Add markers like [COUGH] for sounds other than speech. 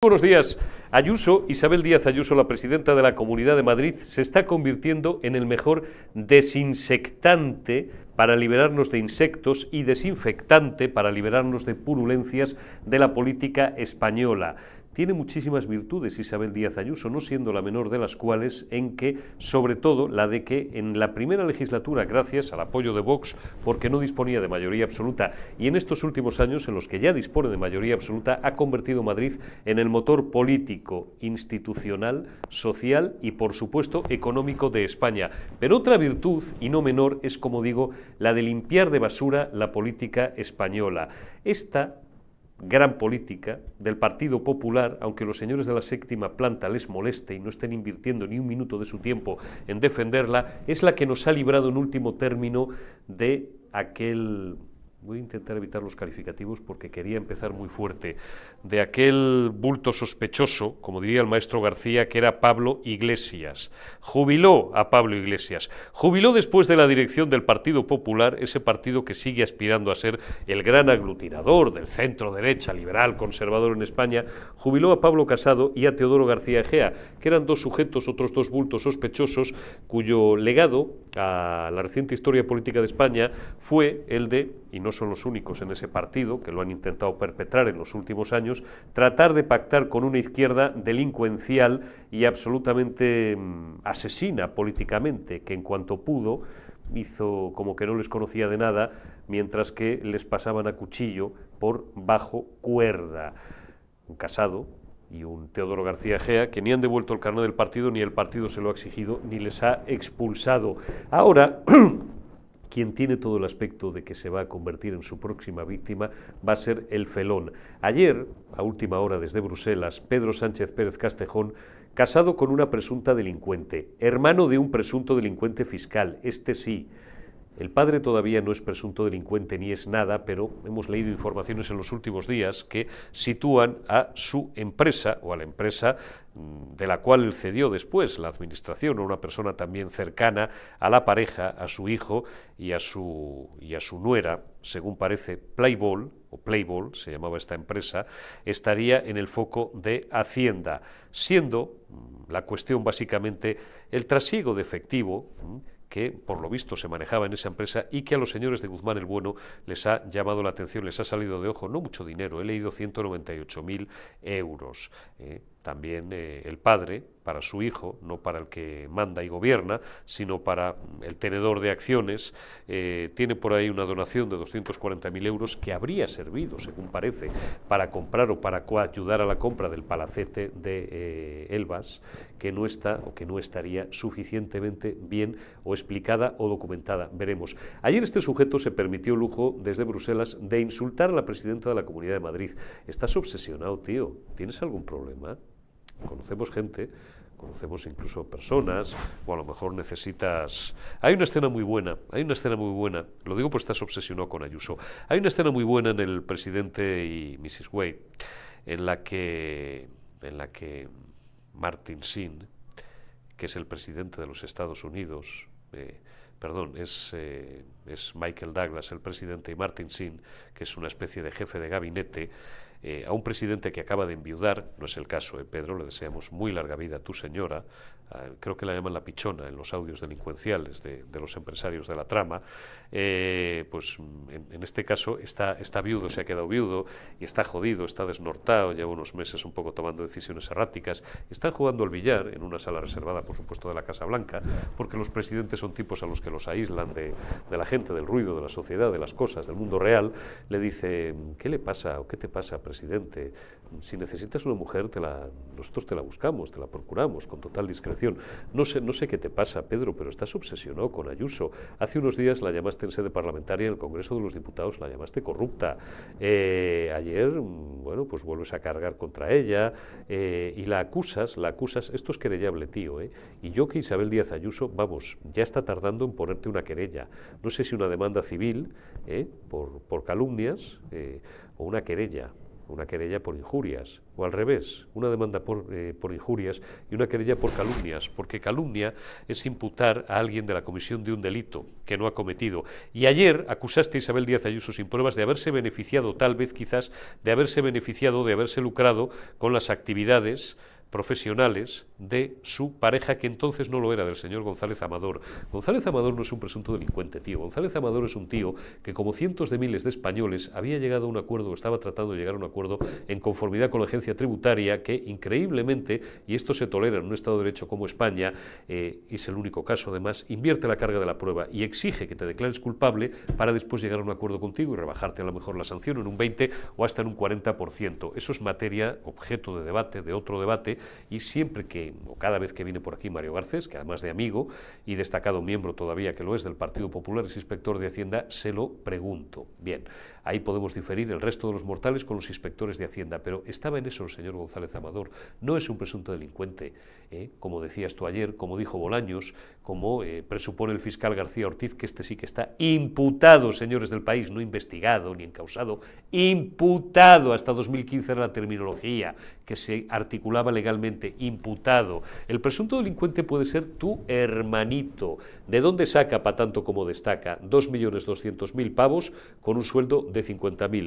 Buenos días. Ayuso, Isabel Díaz Ayuso, la presidenta de la Comunidad de Madrid, se está convirtiendo en el mejor desinsectante para liberarnos de insectos y desinfectante para liberarnos de purulencias de la política española. Tiene muchísimas virtudes Isabel Díaz Ayuso, no siendo la menor de las cuales en que, sobre todo, la de que en la primera legislatura, gracias al apoyo de Vox, porque no disponía de mayoría absoluta, y en estos últimos años en los que ya dispone de mayoría absoluta, ha convertido Madrid en el motor político, institucional, social y, por supuesto, económico de España. Pero otra virtud, y no menor, es, como digo, la de limpiar de basura la política española. Esta gran política del Partido Popular, aunque los señores de la séptima planta les moleste y no estén invirtiendo ni un minuto de su tiempo en defenderla, es la que nos ha librado en último término de aquel Voy a intentar evitar los calificativos porque quería empezar muy fuerte. De aquel bulto sospechoso, como diría el maestro García, que era Pablo Iglesias. Jubiló a Pablo Iglesias. Jubiló después de la dirección del Partido Popular, ese partido que sigue aspirando a ser el gran aglutinador del centro derecha, liberal, conservador en España. Jubiló a Pablo Casado y a Teodoro García Egea, que eran dos sujetos, otros dos bultos sospechosos, cuyo legado a la reciente historia política de España fue el de, y no son los únicos en ese partido que lo han intentado perpetrar en los últimos años, tratar de pactar con una izquierda delincuencial y absolutamente mm, asesina políticamente, que en cuanto pudo hizo como que no les conocía de nada, mientras que les pasaban a cuchillo por bajo cuerda. Un casado, y un Teodoro García Gea, que ni han devuelto el carnet del partido, ni el partido se lo ha exigido, ni les ha expulsado. Ahora, [CLEARS THROAT] quien tiene todo el aspecto de que se va a convertir en su próxima víctima va a ser el felón. Ayer, a última hora desde Bruselas, Pedro Sánchez Pérez Castejón, casado con una presunta delincuente, hermano de un presunto delincuente fiscal, este sí, el padre todavía no es presunto delincuente ni es nada, pero hemos leído informaciones en los últimos días que sitúan a su empresa o a la empresa mm, de la cual cedió después la administración a una persona también cercana a la pareja, a su hijo y a su, y a su nuera, según parece, Playball, o Playball se llamaba esta empresa, estaría en el foco de Hacienda, siendo mm, la cuestión básicamente el trasiego de efectivo mm, que por lo visto se manejaba en esa empresa y que a los señores de Guzmán el Bueno les ha llamado la atención, les ha salido de ojo no mucho dinero, he leído 198.000 euros. Eh también eh, el padre para su hijo, no para el que manda y gobierna, sino para mm, el tenedor de acciones, eh, tiene por ahí una donación de 240.000 euros que habría servido, según parece, para comprar o para ayudar a la compra del palacete de eh, Elvas, que no está o que no estaría suficientemente bien o explicada o documentada. Veremos. Ayer este sujeto se permitió lujo desde Bruselas de insultar a la presidenta de la Comunidad de Madrid. Estás obsesionado, tío. ¿Tienes algún problema? Conocemos gente, conocemos incluso personas, o a lo mejor necesitas... Hay una escena muy buena, hay una escena muy buena, lo digo porque estás obsesionado con Ayuso, hay una escena muy buena en El Presidente y Mrs. Way, en la que, en la que Martin Sin, que es el presidente de los Estados Unidos, eh, perdón, es, eh, es Michael Douglas el presidente y Martin Sin, que es una especie de jefe de gabinete, eh, a un presidente que acaba de enviudar, no es el caso de eh, Pedro, le deseamos muy larga vida a tu señora, creo que la llaman la pichona en los audios delincuenciales de, los empresarios de la trama, eh, pues mm, en, este caso está, está viudo, se ha quedado viudo y está jodido, está desnortado, lleva unos meses un poco tomando decisiones erráticas, están jugando al billar en una sala reservada, por supuesto, de la Casa Blanca, porque los presidentes son tipos a los que los aíslan de, de la gente, del ruido, de la sociedad, de las cosas, del mundo real, le dice, ¿qué le pasa o qué te pasa? presidente, si necesitas una mujer, te la, nosotros te la buscamos, te la procuramos con total discreción. No sé, no sé qué te pasa, Pedro, pero estás obsesionado con Ayuso. Hace unos días la llamaste en sede parlamentaria, en el Congreso de los Diputados la llamaste corrupta. Eh, ayer, mm, bueno, pues vuelves a cargar contra ella eh, y la acusas, la acusas, esto es querellable, tío, ¿eh? Y yo que Isabel Díaz Ayuso, vamos, ya está tardando en ponerte una querella. No sé si una demanda civil eh, por, por calumnias o una querella una querella por injurias, o al revés, una demanda eh, por, injurias y una querella por calumnias, porque calumnia es imputar a alguien de la comisión de un delito que no ha cometido. Y ayer acusaste a Isabel Díaz Ayuso sin pruebas de haberse beneficiado, tal vez quizás, de haberse beneficiado, de haberse lucrado con las actividades profesionales de su pareja, que entonces no lo era, del señor González Amador. González Amador no es un presunto delincuente, tío. González Amador es un tío que, como cientos de miles de españoles, había llegado a un acuerdo, o estaba tratando de llegar a un acuerdo en conformidad con la agencia tributaria, que increíblemente, y esto se tolera en un Estado de Derecho como España, eh, es el único caso además, invierte la carga de la prueba y exige que te declares culpable para después llegar a un acuerdo contigo y rebajarte a lo mejor la sanción en un 20 o hasta en un 40%. Eso es materia, objeto de debate, de otro debate, y siempre que, o cada vez que viene por aquí Mario Garcés, que además de amigo y destacado miembro todavía que lo es del Partido Popular, es inspector de Hacienda, se lo pregunto. Bien, ahí podemos diferir el resto de los mortales con los inspectores de Hacienda, pero estaba en eso el señor González Amador. No es un presunto delincuente, ¿eh? como decías tú ayer, como dijo Bolaños, como eh, presupone el fiscal García Ortiz, que este sí que está imputado, señores del país, no investigado ni encausado, imputado hasta 2015 era la terminología que se articulaba legalmente, imputado. El presunto delincuente puede ser tu hermanito. ¿De dónde saca, para tanto como destaca, 2.200.000 pavos con un sueldo de 50.000?